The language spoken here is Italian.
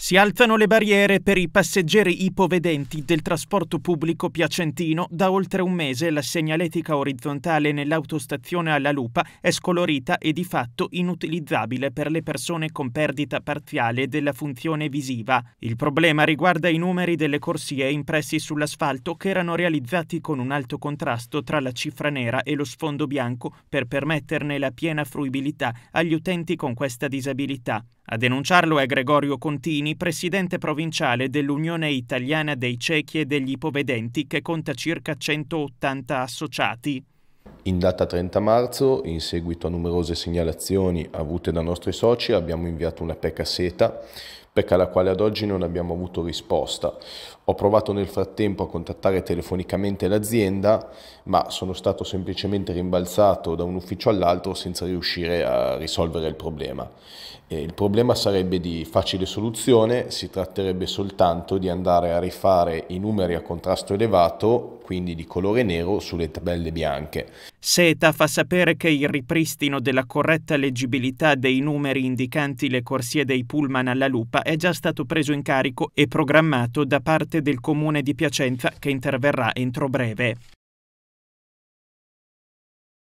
Si alzano le barriere per i passeggeri ipovedenti del trasporto pubblico piacentino. Da oltre un mese la segnaletica orizzontale nell'autostazione alla Lupa è scolorita e di fatto inutilizzabile per le persone con perdita parziale della funzione visiva. Il problema riguarda i numeri delle corsie impressi sull'asfalto che erano realizzati con un alto contrasto tra la cifra nera e lo sfondo bianco per permetterne la piena fruibilità agli utenti con questa disabilità. A denunciarlo è Gregorio Contini, presidente provinciale dell'Unione Italiana dei Ciechi e degli Ipovedenti, che conta circa 180 associati. In data 30 marzo, in seguito a numerose segnalazioni avute da nostri soci, abbiamo inviato una PECA seta ricerca alla quale ad oggi non abbiamo avuto risposta. Ho provato nel frattempo a contattare telefonicamente l'azienda, ma sono stato semplicemente rimbalzato da un ufficio all'altro senza riuscire a risolvere il problema. E il problema sarebbe di facile soluzione, si tratterebbe soltanto di andare a rifare i numeri a contrasto elevato quindi di colore nero, sulle tabelle bianche. SETA fa sapere che il ripristino della corretta leggibilità dei numeri indicanti le corsie dei pullman alla lupa è già stato preso in carico e programmato da parte del comune di Piacenza che interverrà entro breve.